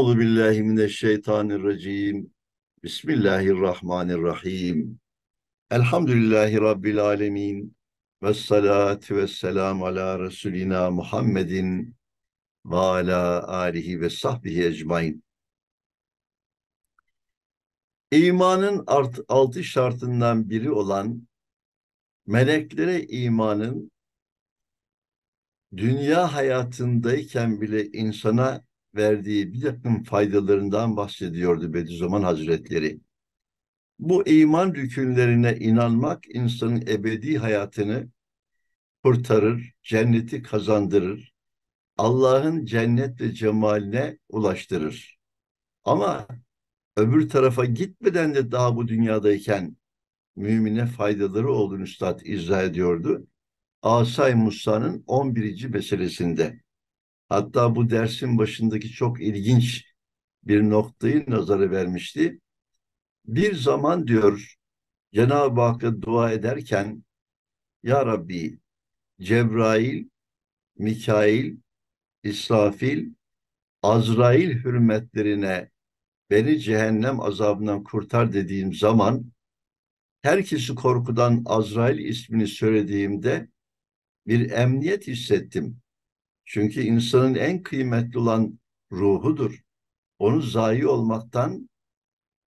Euzu billahi mineşşeytanirracim. Bismillahirrahmanirrahim. Elhamdülillahi rabbil alamin. Ves salatu vesselam ala resulina Muhammedin ve ala alihi ve sahbihi ecmaîn. İmanın art, altı şartından biri olan meleklere imanın dünya hayatındayken bile insana verdiği bir takım faydalarından bahsediyordu Bediüzzaman Hazretleri. Bu iman rükünlerine inanmak insanın ebedi hayatını kurtarır, cenneti kazandırır, Allah'ın cennet ve cemaline ulaştırır. Ama öbür tarafa gitmeden de daha bu dünyadayken mümine faydaları olduğunu Üstad izah ediyordu. Asay Musa'nın 11. meselesinde. Hatta bu dersin başındaki çok ilginç bir noktayı nazarı vermişti. Bir zaman diyor Cenab-ı Hakk'a dua ederken Ya Rabbi Cebrail, Mikail, İsrafil, Azrail hürmetlerine beni cehennem azabından kurtar dediğim zaman herkesi korkudan Azrail ismini söylediğimde bir emniyet hissettim. Çünkü insanın en kıymetli olan ruhudur. Onu zayi olmaktan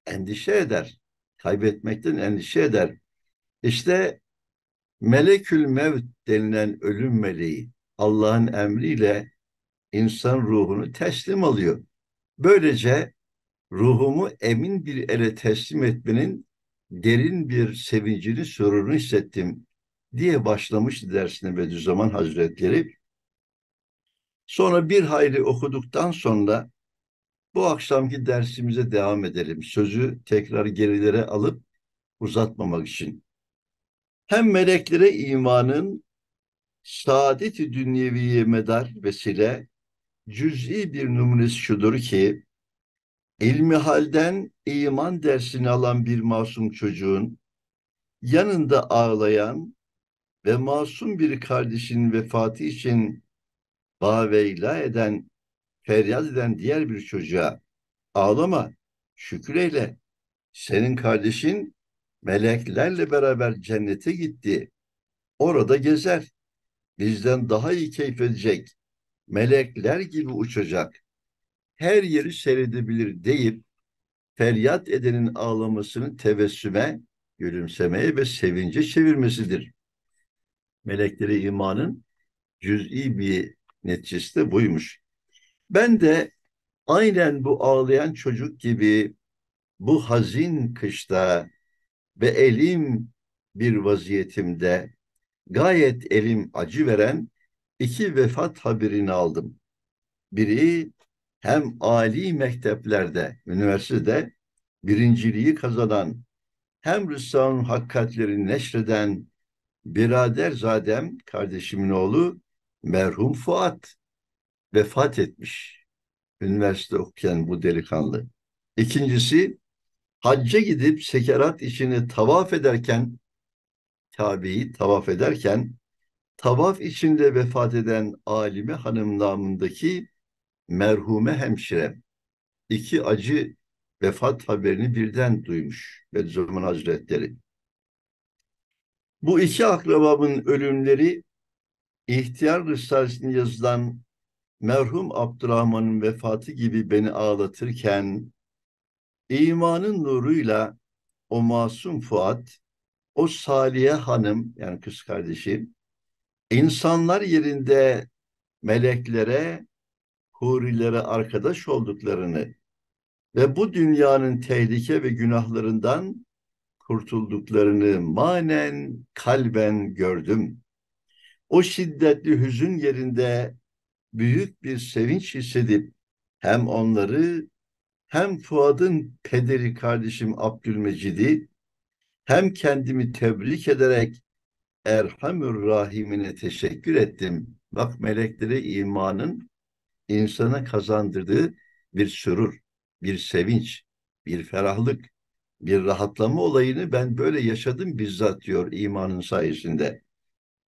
endişe eder. Kaybetmekten endişe eder. İşte melekül mevt denilen ölüm meleği Allah'ın emriyle insan ruhunu teslim alıyor. Böylece ruhumu emin bir ele teslim etmenin derin bir sevincini, sorunu hissettim diye başlamıştı dersine Bediüzzaman Hazretleri. Sonra bir hayli okuduktan sonra bu akşamki dersimize devam edelim. Sözü tekrar gerilere alıp uzatmamak için. Hem meleklere imanın saadet-i dünyeviye medar vesile cüz'i bir numunesi şudur ki ilmi halden iman dersini alan bir masum çocuğun yanında ağlayan ve masum bir kardeşin vefatı için vaveyla eden, feryat eden diğer bir çocuğa ağlama, şükür eyle. Senin kardeşin meleklerle beraber cennete gitti. Orada gezer. Bizden daha iyi keyif edecek. Melekler gibi uçacak. Her yeri seyredebilir deyip feryat edenin ağlamasını tebessüme, gülümsemeye ve sevince çevirmesidir. Meleklere imanın cüz'i bir neticesi de buymuş. Ben de aynen bu ağlayan çocuk gibi bu hazin kışta ve elim bir vaziyetimde gayet elim acı veren iki vefat haberini aldım. Biri hem ali mekteplerde, üniversitede birinciliği kazanan, hem Rüssam'ın hakikatlerini neşreden birader Zadem, kardeşimin oğlu, merhum Fuat vefat etmiş. Üniversite okuyan bu delikanlı. İkincisi hacca gidip sekerat içini tavaf ederken Kabe'yi tavaf ederken tavaf içinde vefat eden alime hanım namındaki merhume hemşirem iki acı vefat haberini birden duymuş Bediüzzaman Hazretleri. Bu iki akrabamın ölümleri İhtiyar Risalesi'nde yazılan merhum Abdurrahman'ın vefatı gibi beni ağlatırken imanın nuruyla o masum Fuat, o Saliye Hanım yani kız kardeşi insanlar yerinde meleklere, hurilere arkadaş olduklarını ve bu dünyanın tehlike ve günahlarından kurtulduklarını manen kalben gördüm. O şiddetli hüzün yerinde büyük bir sevinç hissedip hem onları hem Fuad'ın pederi kardeşim Abdülmecid'i hem kendimi tebrik ederek Erhamür Rahim'ine teşekkür ettim. Bak meleklere imanın insana kazandırdığı bir sürur, bir sevinç, bir ferahlık, bir rahatlama olayını ben böyle yaşadım bizzat diyor imanın sayesinde.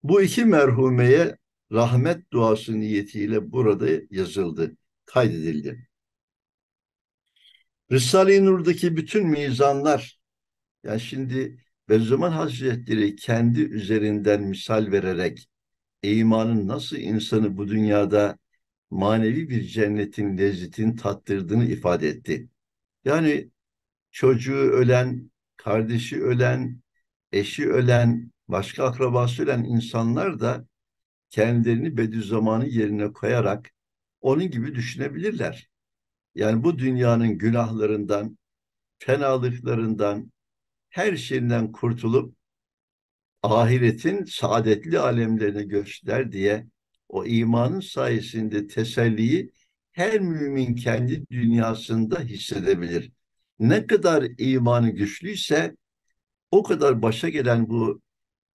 Bu iki merhumeye rahmet duası niyetiyle burada yazıldı, kaydedildi. Risale-i Nur'daki bütün mizanlar, yani şimdi Bediüzzaman Hazretleri kendi üzerinden misal vererek imanın nasıl insanı bu dünyada manevi bir cennetin lezzetini tattırdığını ifade etti. Yani çocuğu ölen, kardeşi ölen, eşi ölen, başka akrabası olan insanlar da kendilerini Bediüzzaman'ın yerine koyarak onun gibi düşünebilirler. Yani bu dünyanın günahlarından, fenalıklarından, her şeyinden kurtulup ahiretin saadetli alemlerine göçler diye o imanın sayesinde teselliyi her mümin kendi dünyasında hissedebilir. Ne kadar imanı güçlüyse o kadar başa gelen bu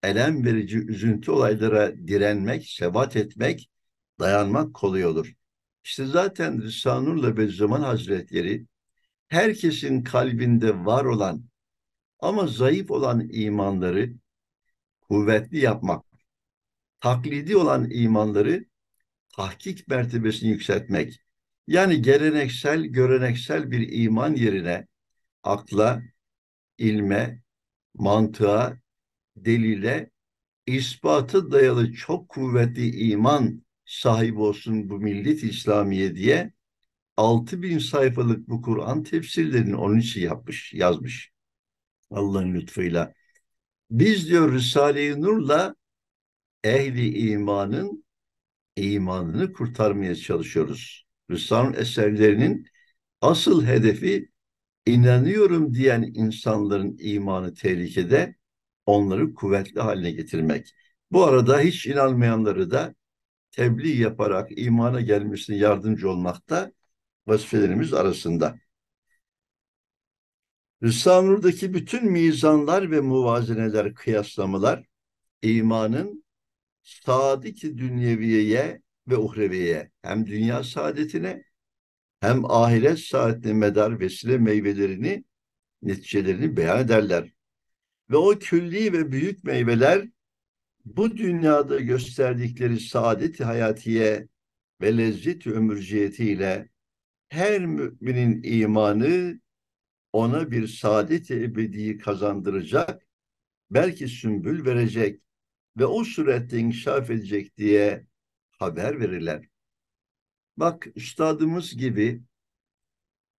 elem verici üzüntü olaylara direnmek, sebat etmek, dayanmak kolay olur. İşte zaten Risanur'la Bediüzzaman Hazretleri herkesin kalbinde var olan ama zayıf olan imanları kuvvetli yapmak, taklidi olan imanları tahkik mertebesini yükseltmek, yani geleneksel, göreneksel bir iman yerine akla, ilme, mantığa delile ispatı dayalı çok kuvvetli iman sahibi olsun bu millet İslamiye diye 6000 sayfalık bu Kur'an tefsirlerini onun için yapmış, yazmış. Allah'ın lütfuyla. Biz diyor Risale-i Nur'la ehli imanın imanını kurtarmaya çalışıyoruz. Risale'nin eserlerinin asıl hedefi inanıyorum diyen insanların imanı tehlikede, onları kuvvetli haline getirmek. Bu arada hiç inanmayanları da tebliğ yaparak imana gelmesine yardımcı olmakta vazifelerimiz arasında. Risale-i bütün mizanlar ve muvazeneler, kıyaslamalar imanın sadiki dünyeviyeye ve uhreviye hem dünya saadetine hem ahiret saadetine medar vesile meyvelerini, neticelerini beyan ederler. Ve o külli ve büyük meyveler bu dünyada gösterdikleri saadet hayatiye ve lezzet ömürciyetiyle her müminin imanı ona bir saadet ebediyi kazandıracak, belki sümbül verecek ve o surette inkişaf edecek diye haber verirler. Bak üstadımız gibi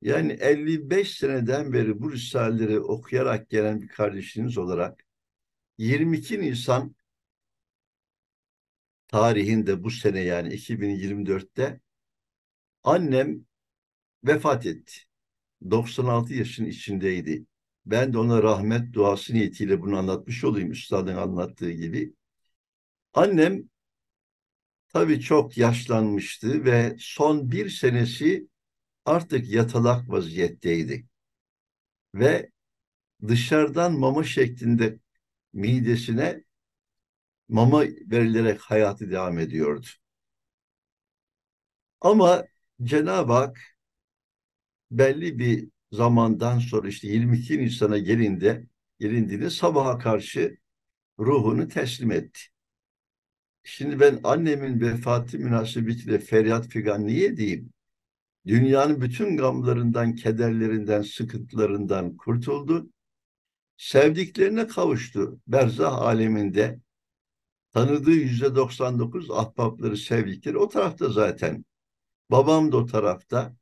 yani 55 seneden beri bu risaleleri okuyarak gelen bir kardeşiniz olarak 22 Nisan tarihinde bu sene yani 2024'te annem vefat etti. 96 yaşın içindeydi. Ben de ona rahmet duası niyetiyle bunu anlatmış olayım üstadın anlattığı gibi. Annem tabii çok yaşlanmıştı ve son bir senesi artık yatalak vaziyetteydik. Ve dışarıdan mama şeklinde midesine mama verilerek hayatı devam ediyordu. Ama Cenab-ı Hak belli bir zamandan sonra işte 22 Nisan'a gelinde gelindiğinde sabaha karşı ruhunu teslim etti. Şimdi ben annemin vefatı münasebetiyle feryat figan niye diyeyim? dünyanın bütün gamlarından, kederlerinden, sıkıntılarından kurtuldu. Sevdiklerine kavuştu berzah aleminde. Tanıdığı yüzde 99 ahbapları, sevdikleri o tarafta zaten. Babam da o tarafta,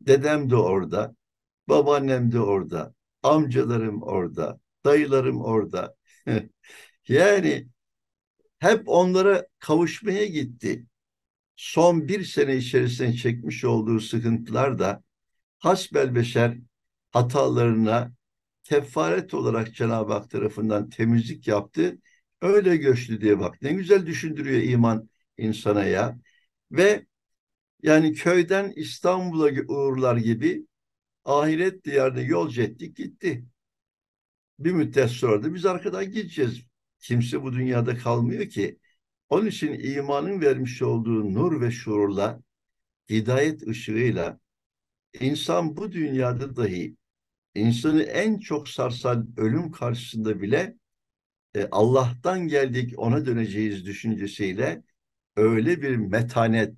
dedem de orada, babaannem de orada, amcalarım orada, dayılarım orada. yani hep onlara kavuşmaya gitti son bir sene içerisinde çekmiş olduğu sıkıntılar da hasbel beşer hatalarına kefaret olarak Cenab-ı Hak tarafından temizlik yaptı. Öyle göçtü diye bak. Ne güzel düşündürüyor iman insana ya. Ve yani köyden İstanbul'a uğurlar gibi ahiret diyarına yolcu ettik gitti. Bir müddet sonra da biz arkadan gideceğiz. Kimse bu dünyada kalmıyor ki. Onun için imanın vermiş olduğu nur ve şuurla, hidayet ışığıyla insan bu dünyada dahi insanı en çok sarsan ölüm karşısında bile e, Allah'tan geldik ona döneceğiz düşüncesiyle öyle bir metanet,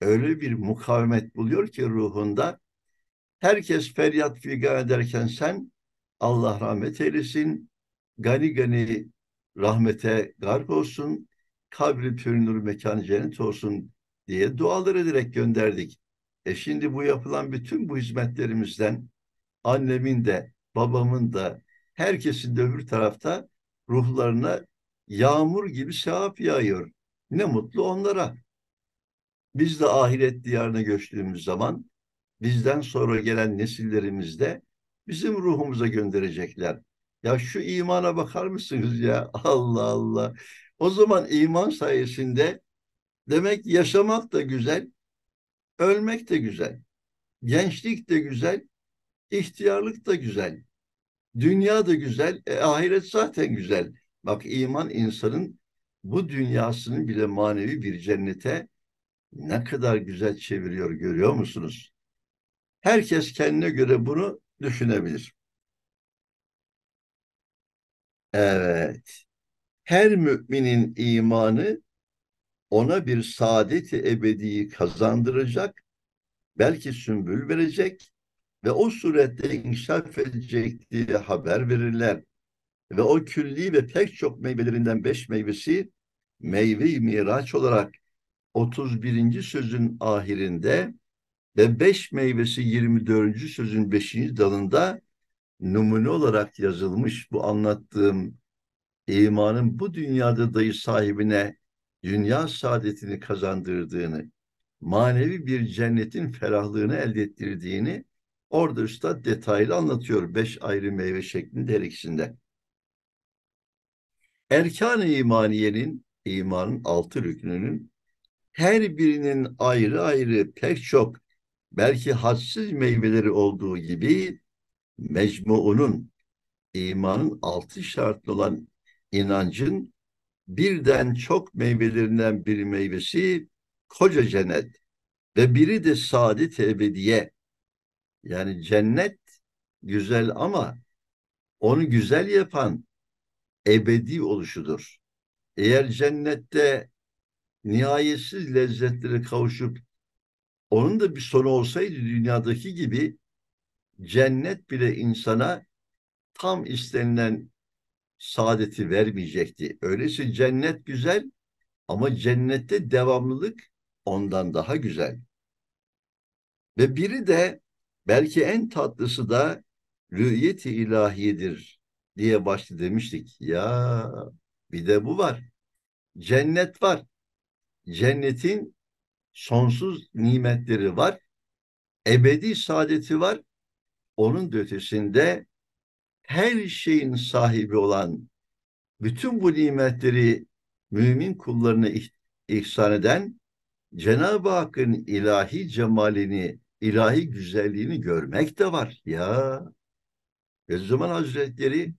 öyle bir mukavemet buluyor ki ruhunda. Herkes feryat figan ederken sen Allah rahmet eylesin, gani gani rahmete gark olsun, kabri pür nur mekanı cennet olsun diye dualar ederek gönderdik. E şimdi bu yapılan bütün bu hizmetlerimizden annemin de babamın da herkesin de öbür tarafta ruhlarına yağmur gibi sevap yağıyor. Ne mutlu onlara. Biz de ahiret diyarına göçtüğümüz zaman bizden sonra gelen nesillerimizde bizim ruhumuza gönderecekler. Ya şu imana bakar mısınız ya? Allah Allah. O zaman iman sayesinde demek yaşamak da güzel, ölmek de güzel, gençlik de güzel, ihtiyarlık da güzel, dünya da güzel, e, ahiret zaten güzel. Bak iman insanın bu dünyasının bile manevi bir cennete ne kadar güzel çeviriyor görüyor musunuz? Herkes kendine göre bunu düşünebilir. Evet. Her müminin imanı ona bir saadeti ebediyi kazandıracak, belki sümbül verecek ve o surette inşaf edecek diye haber verirler. Ve o külli ve pek çok meyvelerinden beş meyvesi meyve miraç olarak 31. sözün ahirinde ve beş meyvesi 24. sözün 5. dalında numune olarak yazılmış bu anlattığım imanın bu dünyada dayı sahibine dünya saadetini kazandırdığını, manevi bir cennetin ferahlığını elde ettirdiğini orada üstad detaylı anlatıyor beş ayrı meyve şeklinde her ikisinde. Erkan-ı imaniyenin, imanın altı rüknünün her birinin ayrı ayrı pek çok belki hadsiz meyveleri olduğu gibi mecmuunun imanın altı şartlı olan inancın birden çok meyvelerinden bir meyvesi koca cennet ve biri de saadet ebediye. Yani cennet güzel ama onu güzel yapan ebedi oluşudur. Eğer cennette nihayetsiz lezzetlere kavuşup onun da bir sonu olsaydı dünyadaki gibi cennet bile insana tam istenilen saadeti vermeyecekti. Öyleyse cennet güzel ama cennette devamlılık ondan daha güzel. Ve biri de belki en tatlısı da rüyeti ilahiyedir diye başlı demiştik. Ya bir de bu var. Cennet var. Cennetin sonsuz nimetleri var. Ebedi saadeti var onun da ötesinde her şeyin sahibi olan bütün bu nimetleri mümin kullarına ihsan eden Cenab-ı Hakk'ın ilahi cemalini, ilahi güzelliğini görmek de var ya. zaman Hazretleri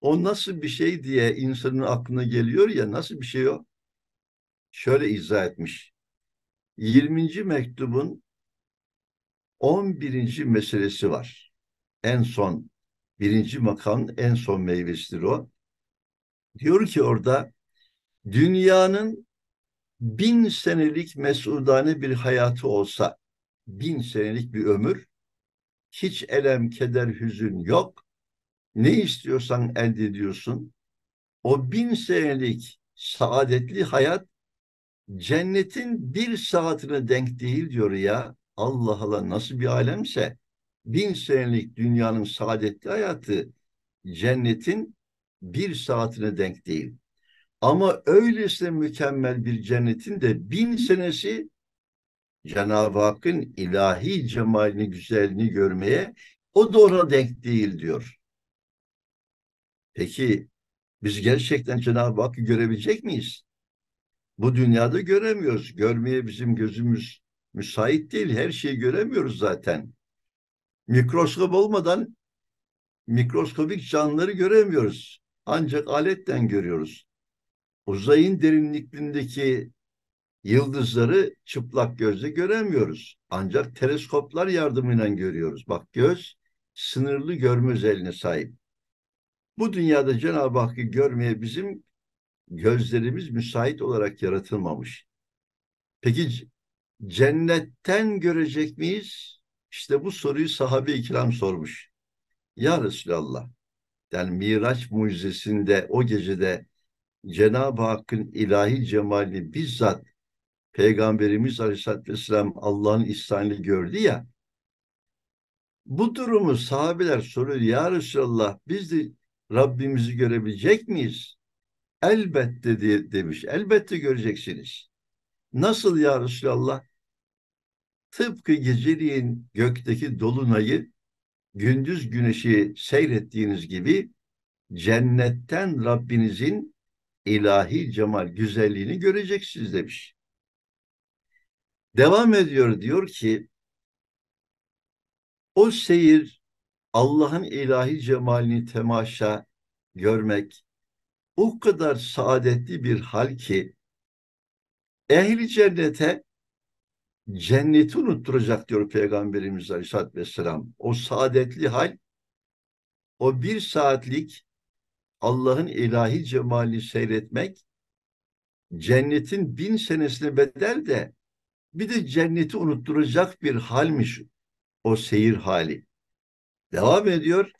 o nasıl bir şey diye insanın aklına geliyor ya nasıl bir şey o? Şöyle izah etmiş. 20. mektubun 11. meselesi var en son birinci makamın en son meyvesidir o. Diyor ki orada dünyanın bin senelik mesudane bir hayatı olsa, bin senelik bir ömür, hiç elem, keder, hüzün yok. Ne istiyorsan elde ediyorsun. O bin senelik saadetli hayat cennetin bir saatine denk değil diyor ya. Allah Allah nasıl bir alemse bin senelik dünyanın saadetli hayatı cennetin bir saatine denk değil. Ama öylesine mükemmel bir cennetin de bin senesi Cenab-ı Hakk'ın ilahi cemalini, güzelliğini görmeye o da denk değil diyor. Peki biz gerçekten Cenab-ı Hakk'ı görebilecek miyiz? Bu dünyada göremiyoruz. Görmeye bizim gözümüz müsait değil. Her şeyi göremiyoruz zaten. Mikroskop olmadan mikroskopik canlıları göremiyoruz. Ancak aletten görüyoruz. Uzayın derinliklerindeki yıldızları çıplak gözle göremiyoruz. Ancak teleskoplar yardımıyla görüyoruz. Bak göz sınırlı görme özelliğine sahip. Bu dünyada Cenab-ı Hakk'ı görmeye bizim gözlerimiz müsait olarak yaratılmamış. Peki cennetten görecek miyiz? İşte bu soruyu sahabe-i kiram sormuş. Ya Resulallah, yani Miraç mucizesinde o gecede Cenab-ı Hakk'ın ilahi cemalini bizzat Peygamberimiz Aleyhisselatü Vesselam Allah'ın ihsanını gördü ya, bu durumu sahabeler soruyor. Ya Resulallah biz de Rabbimizi görebilecek miyiz? Elbette diye demiş. Elbette göreceksiniz. Nasıl ya Resulallah? tıpkı geceliğin gökteki dolunayı gündüz güneşi seyrettiğiniz gibi cennetten Rabbinizin ilahi cemal güzelliğini göreceksiniz demiş. Devam ediyor diyor ki o seyir Allah'ın ilahi cemalini temaşa görmek o kadar saadetli bir hal ki ehli cennete cenneti unutturacak diyor Peygamberimiz Aleyhisselatü Vesselam. O saadetli hal, o bir saatlik Allah'ın ilahi cemalini seyretmek, cennetin bin senesine bedel de bir de cenneti unutturacak bir halmiş o seyir hali. Devam ediyor.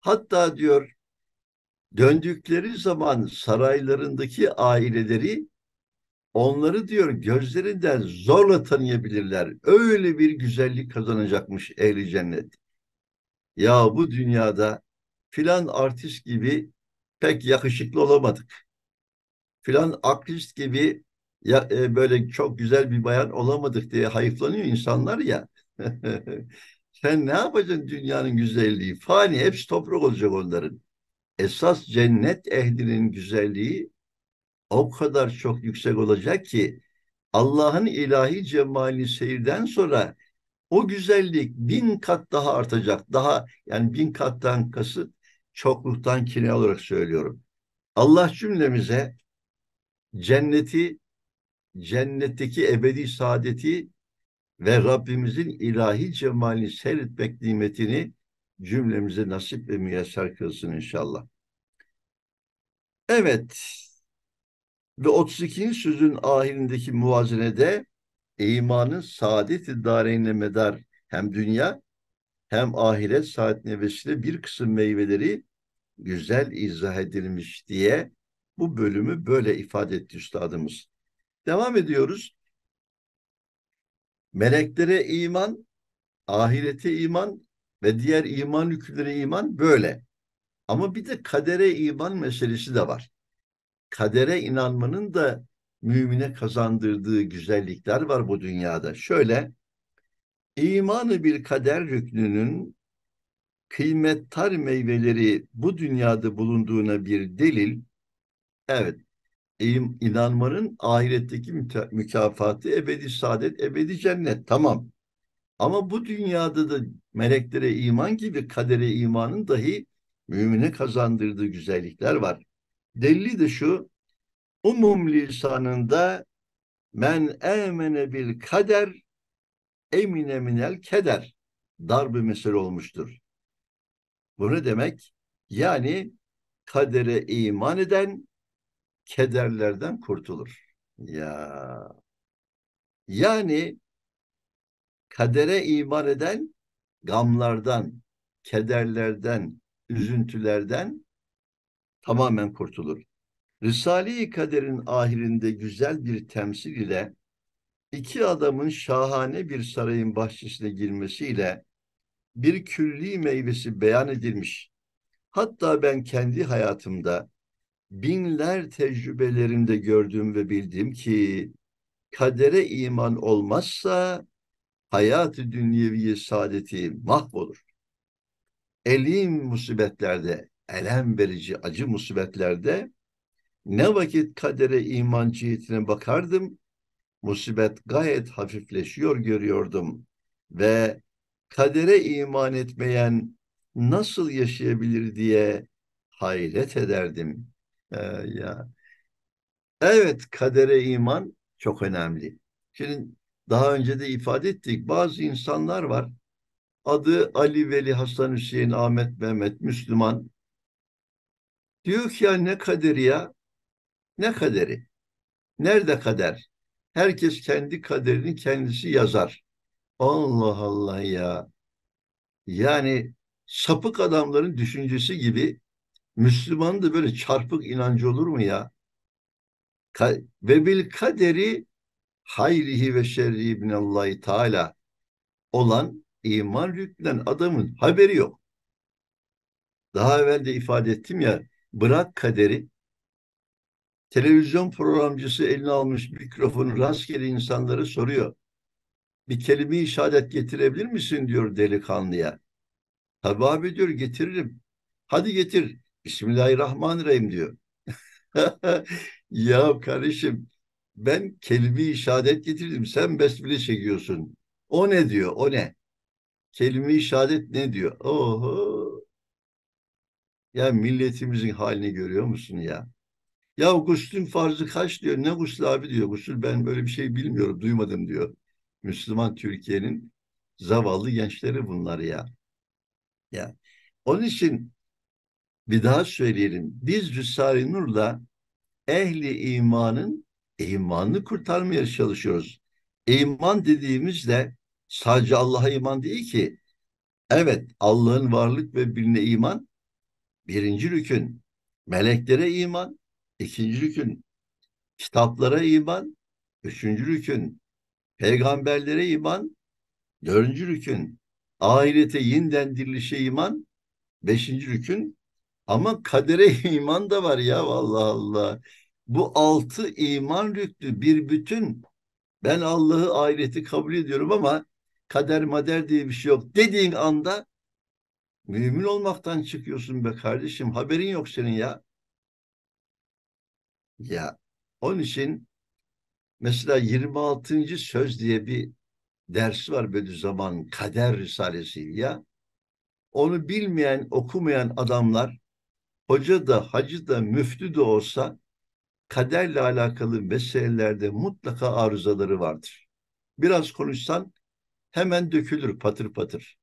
Hatta diyor döndükleri zaman saraylarındaki aileleri Onları diyor gözlerinden zorla tanıyabilirler. Öyle bir güzellik kazanacakmış ehli cennet. Ya bu dünyada filan artist gibi pek yakışıklı olamadık. Filan aktris gibi ya, e, böyle çok güzel bir bayan olamadık diye hayıflanıyor insanlar ya. Sen ne yapacaksın dünyanın güzelliği? Fani hepsi toprak olacak onların. Esas cennet ehlinin güzelliği o kadar çok yüksek olacak ki Allah'ın ilahi cemalini seyirden sonra o güzellik bin kat daha artacak. Daha yani bin kattan kasıt çokluktan kine olarak söylüyorum. Allah cümlemize cenneti, cennetteki ebedi saadeti ve Rabbimizin ilahi cemalini seyretmek nimetini cümlemize nasip ve müyesser kılsın inşallah. Evet, ve 32. sözün ahirindeki muvazenede imanın saadet-i dareynle medar hem dünya hem ahiret saatine vesile bir kısım meyveleri güzel izah edilmiş diye bu bölümü böyle ifade etti üstadımız. Devam ediyoruz. Meleklere iman, ahirete iman ve diğer iman hükümlere iman böyle. Ama bir de kadere iman meselesi de var kadere inanmanın da mümine kazandırdığı güzellikler var bu dünyada. Şöyle, imanı bir kader rüknünün kıymettar meyveleri bu dünyada bulunduğuna bir delil, evet, inanmanın ahiretteki mükafatı ebedi saadet, ebedi cennet, tamam. Ama bu dünyada da meleklere iman gibi kadere imanın dahi mümine kazandırdığı güzellikler var. Delili de şu. Umum lisanında men emene bil kader emine minel keder dar bir mesele olmuştur. Bu ne demek? Yani kadere iman eden kederlerden kurtulur. Ya. Yani kadere iman eden gamlardan, kederlerden, üzüntülerden tamamen kurtulur. Risale-i Kader'in ahirinde güzel bir temsil ile iki adamın şahane bir sarayın bahçesine girmesiyle bir külli meyvesi beyan edilmiş. Hatta ben kendi hayatımda binler tecrübelerimde gördüm ve bildim ki kadere iman olmazsa hayatı dünyevi saadeti mahvolur. Elim musibetlerde, elem verici acı musibetlerde ne vakit kadere iman cihetine bakardım, musibet gayet hafifleşiyor görüyordum ve kadere iman etmeyen nasıl yaşayabilir diye hayret ederdim. Ee, ya. Evet kadere iman çok önemli. Şimdi daha önce de ifade ettik bazı insanlar var. Adı Ali, Veli, Hasan, Hüseyin, Ahmet, Mehmet, Müslüman. Diyor ki ya ne kaderi ya? Ne kaderi? Nerede kader? Herkes kendi kaderini kendisi yazar. Allah Allah ya. Yani sapık adamların düşüncesi gibi Müslümanın da böyle çarpık inancı olur mu ya? Ve bil kaderi hayrihi ve şerri ibnallahi teala olan iman rüklen adamın haberi yok. Daha evvel de ifade ettim ya Bırak kaderi, televizyon programcısı eline almış mikrofonu rastgele insanlara soruyor. Bir kelime işaret getirebilir misin diyor delikanlıya. Tabi abi diyor getiririm. Hadi getir. Bismillahirrahmanirrahim diyor. ya kardeşim ben kelime işaret getirdim. Sen besmele çekiyorsun. O ne diyor? O ne? Kelime işaret ne diyor? Oho ya milletimizin halini görüyor musun ya? Ya guslün farzı kaç diyor. Ne gusül abi diyor. Gusül ben böyle bir şey bilmiyorum, duymadım diyor. Müslüman Türkiye'nin zavallı gençleri bunlar ya. Ya onun için bir daha söyleyelim. Biz Cüssari Nur'la ehli imanın imanını kurtarmaya çalışıyoruz. İman dediğimizde sadece Allah'a iman değil ki. Evet Allah'ın varlık ve birine iman birinci rükün meleklere iman, ikinci rükün kitaplara iman, üçüncü rükün peygamberlere iman, dördüncü rükün ahirete yeniden dirilişe iman, beşinci rükün ama kadere iman da var ya Allah Allah. Bu altı iman rüktü bir bütün. Ben Allah'ı ahireti kabul ediyorum ama kader mader diye bir şey yok dediğin anda Mümin olmaktan çıkıyorsun be kardeşim. Haberin yok senin ya. Ya onun için mesela 26. söz diye bir dersi var Bediüzzaman Kader Risalesi ya. Onu bilmeyen, okumayan adamlar hoca da, hacı da, müftü de olsa kaderle alakalı meselelerde mutlaka arızaları vardır. Biraz konuşsan hemen dökülür patır patır.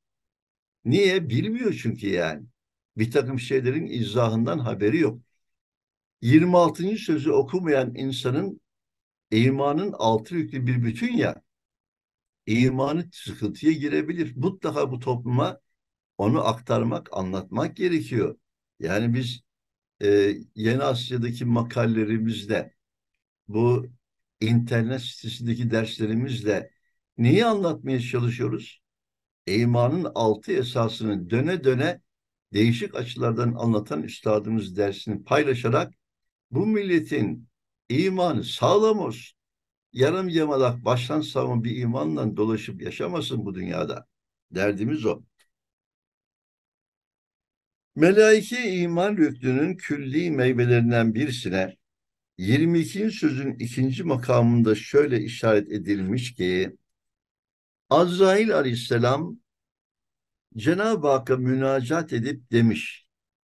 Niye? Bilmiyor çünkü yani. Bir takım şeylerin izahından haberi yok. 26. sözü okumayan insanın imanın altı yüklü bir bütün ya imanı sıkıntıya girebilir. Mutlaka bu topluma onu aktarmak, anlatmak gerekiyor. Yani biz e, Yeni Asya'daki makalelerimizde bu internet sitesindeki derslerimizle neyi anlatmaya çalışıyoruz? imanın altı esasını döne döne değişik açılardan anlatan üstadımız dersini paylaşarak bu milletin imanı sağlam olsun. Yarım yamalak baştan savun bir imanla dolaşıp yaşamasın bu dünyada. Derdimiz o. Melaike iman rüklünün külli meyvelerinden birisine 22. sözün ikinci makamında şöyle işaret edilmiş ki Azrail aleyhisselam Cenab-ı Hakk'a münacat edip demiş.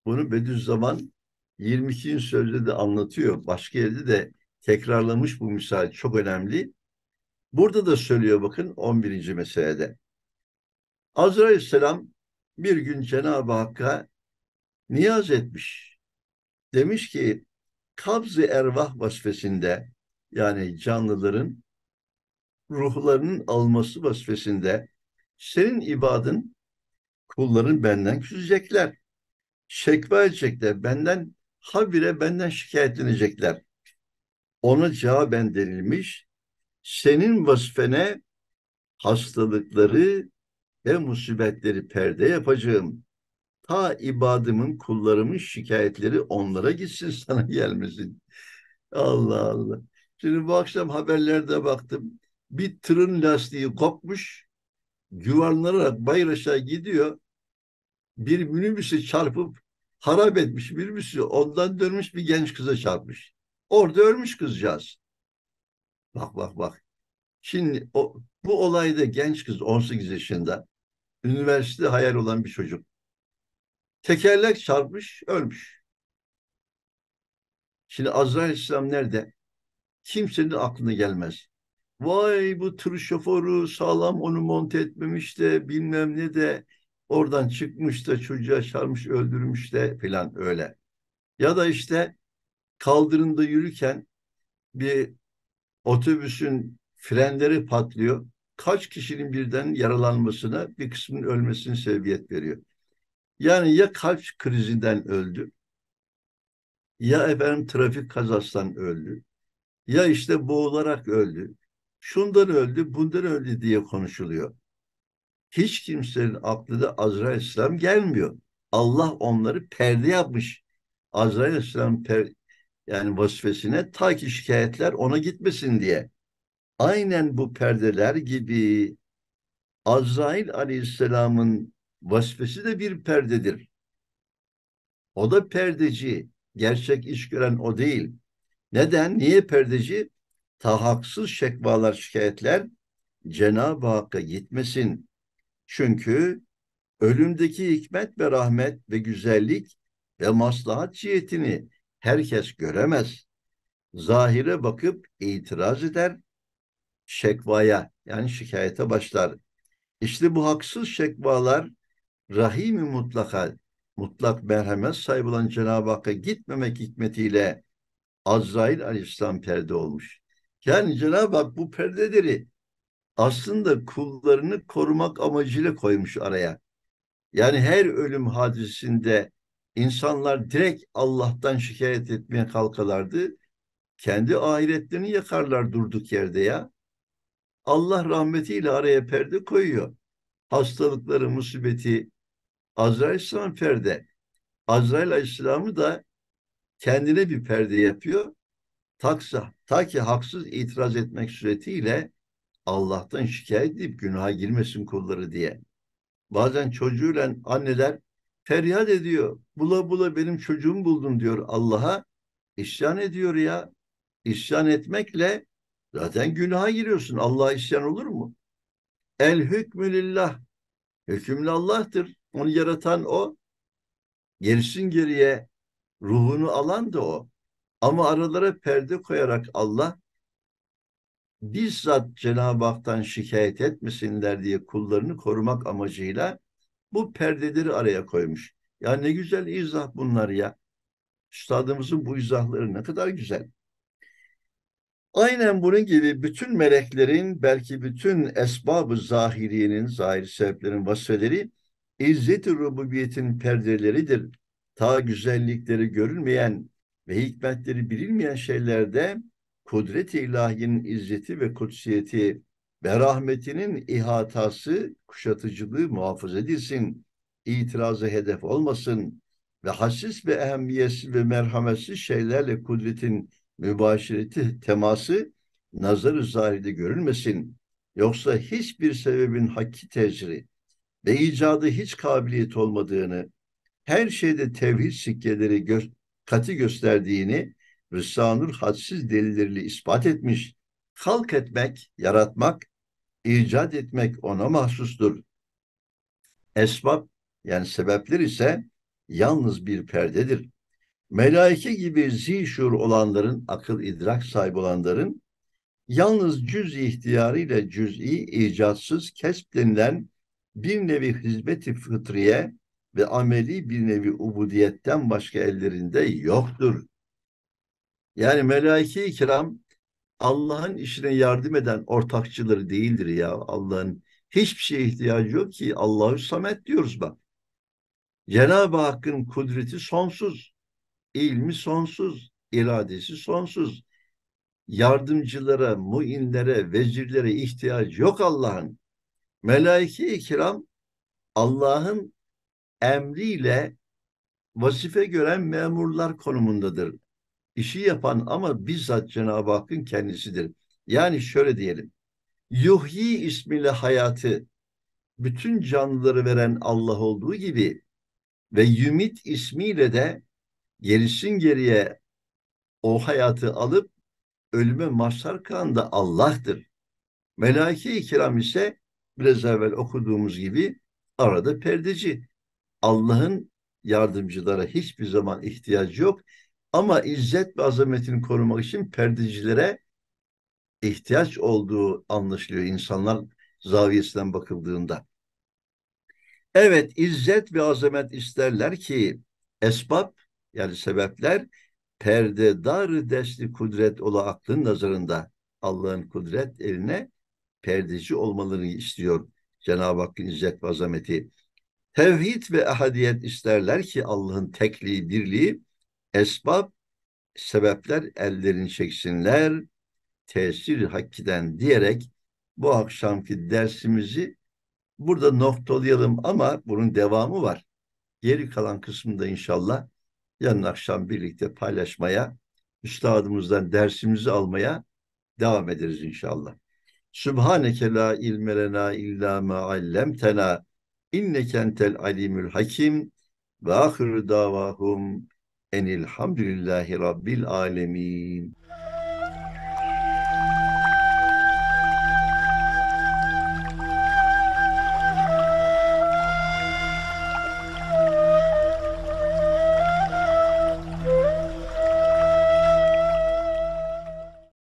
Bunu Bediüzzaman 22. sözde de anlatıyor. Başka yerde de tekrarlamış bu misal çok önemli. Burada da söylüyor bakın 11. meselede. Azrail Aleyhisselam bir gün Cenab-ı Hakk'a niyaz etmiş. Demiş ki kabz-ı ervah vasfesinde yani canlıların ruhlarının alması vasfesinde senin ibadın kulların benden küsecekler. Şekva edecekler. Benden habire benden şikayetlenecekler. Ona cevaben denilmiş. Senin vasfene hastalıkları ve musibetleri perde yapacağım. Ta ibadımın, kullarımın şikayetleri onlara gitsin sana gelmesin. Allah Allah. Şimdi bu akşam haberlerde baktım bir tırın lastiği kopmuş, yuvarlanarak aşağı gidiyor. Bir minibüsü çarpıp harap etmiş minibüsü ondan dönmüş bir genç kıza çarpmış. Orada ölmüş kızcağız. Bak bak bak. Şimdi o, bu olayda genç kız 18 yaşında üniversite hayal olan bir çocuk. Tekerlek çarpmış ölmüş. Şimdi Azrail İslam nerede? Kimsenin aklına gelmez. Vay bu tır şoförü sağlam onu monte etmemiş de bilmem ne de oradan çıkmış da çocuğa çarmış öldürmüş de filan öyle. Ya da işte kaldırımda yürürken bir otobüsün frenleri patlıyor. Kaç kişinin birden yaralanmasına bir kısmının ölmesine sebebiyet veriyor. Yani ya kalp krizinden öldü ya efendim trafik kazasından öldü ya işte boğularak öldü şundan öldü, bundan öldü diye konuşuluyor. Hiç kimsenin aklına Azrail İslam gelmiyor. Allah onları perde yapmış. Azrail İslam per, yani vazifesine ta ki şikayetler ona gitmesin diye. Aynen bu perdeler gibi Azrail Aleyhisselam'ın vazifesi de bir perdedir. O da perdeci. Gerçek iş gören o değil. Neden? Niye perdeci? tahaksız şekvalar, şikayetler Cenab-ı Hakk'a gitmesin. Çünkü ölümdeki hikmet ve rahmet ve güzellik ve maslahat cihetini herkes göremez. Zahire bakıp itiraz eder, şekvaya yani şikayete başlar. İşte bu haksız şekvalar rahimi mutlaka, mutlak merhamet sahibi olan Cenab-ı Hakk'a gitmemek hikmetiyle Azrail aleyhisselam perde olmuş. Yani Cenab-ı Hak bu perdeleri aslında kullarını korumak amacıyla koymuş araya. Yani her ölüm hadisinde insanlar direkt Allah'tan şikayet etmeye kalkalardı. Kendi ahiretlerini yakarlar durduk yerde ya. Allah rahmetiyle araya perde koyuyor. Hastalıkları, musibeti, Azrail Aleyhisselam perde. Azrail Aleyhisselam'ı da kendine bir perde yapıyor taksa, ta ki haksız itiraz etmek suretiyle Allah'tan şikayet edip günaha girmesin kulları diye. Bazen çocuğuyla anneler feryat ediyor. Bula bula benim çocuğumu buldum diyor Allah'a. İsyan ediyor ya. İsyan etmekle zaten günaha giriyorsun. Allah'a isyan olur mu? El hükmü lillah. Hükümlü Allah'tır. Onu yaratan o. Gerisin geriye ruhunu alan da o. Ama aralara perde koyarak Allah bizzat Cenab-ı Hak'tan şikayet etmesinler diye kullarını korumak amacıyla bu perdeleri araya koymuş. Ya ne güzel izah bunlar ya. Üstadımızın bu izahları ne kadar güzel. Aynen bunun gibi bütün meleklerin belki bütün esbab-ı zahiriyenin, zahir sebeplerin vasfeleri izzet-i rububiyetin perdeleridir. Ta güzellikleri görünmeyen ve hikmetleri bilinmeyen şeylerde kudret-i ilahiyenin izzeti ve kutsiyeti ve rahmetinin ihatası, kuşatıcılığı muhafaza edilsin, itirazı hedef olmasın ve hassiz ve ehemmiyetsiz ve merhametsiz şeylerle kudretin mübaşireti teması nazarı zahirde görülmesin. Yoksa hiçbir sebebin hakki tesiri ve icadı hiç kabiliyet olmadığını, her şeyde tevhid sikkeleri gö katı gösterdiğini Rıssanur hadsiz delillerle ispat etmiş. Halk etmek, yaratmak, icat etmek ona mahsustur. Esbab yani sebepler ise yalnız bir perdedir. Melaike gibi zişur olanların, akıl idrak sahibi olanların yalnız cüz ihtiyarı ihtiyarıyla cüz'i icatsız kesp denilen bir nevi hizmeti fıtriye ve ameli bir nevi ubudiyetten başka ellerinde yoktur. Yani melaike-i kiram Allah'ın işine yardım eden ortakçıları değildir ya Allah'ın. Hiçbir şeye ihtiyacı yok ki Allahü Samet diyoruz bak. Cenab-ı Hakk'ın kudreti sonsuz. ilmi sonsuz. iradesi sonsuz. Yardımcılara, muinlere, vezirlere ihtiyacı yok Allah'ın. Melaike-i kiram Allah'ın emriyle vazife gören memurlar konumundadır. İşi yapan ama bizzat Cenab-ı Hakk'ın kendisidir. Yani şöyle diyelim. Yuhyi ismiyle hayatı bütün canlıları veren Allah olduğu gibi ve Yümit ismiyle de gerisin geriye o hayatı alıp ölüme mazhar kılan da Allah'tır. Melaike-i kiram ise biraz evvel okuduğumuz gibi arada perdeci. Allah'ın yardımcılara hiçbir zaman ihtiyacı yok. Ama izzet ve azametini korumak için perdecilere ihtiyaç olduğu anlaşılıyor insanlar zaviyesinden bakıldığında. Evet, izzet ve azamet isterler ki esbab yani sebepler perde perdedar desti kudret ola aklın nazarında Allah'ın kudret eline perdeci olmalarını istiyor Cenab-ı Hakk'ın izzet ve azameti. Tevhid ve ahadiyet isterler ki Allah'ın tekliği, birliği, esbab, sebepler ellerini çeksinler, tesir hakikaten diyerek bu akşamki dersimizi burada noktalayalım ama bunun devamı var. Geri kalan kısmında inşallah yarın akşam birlikte paylaşmaya, üstadımızdan dersimizi almaya devam ederiz inşallah. Sübhaneke la ilme lena illa ma allamtena İnneke kentel alimül hakim ve ahir davahum enilhamdülillahi rabbil alemin.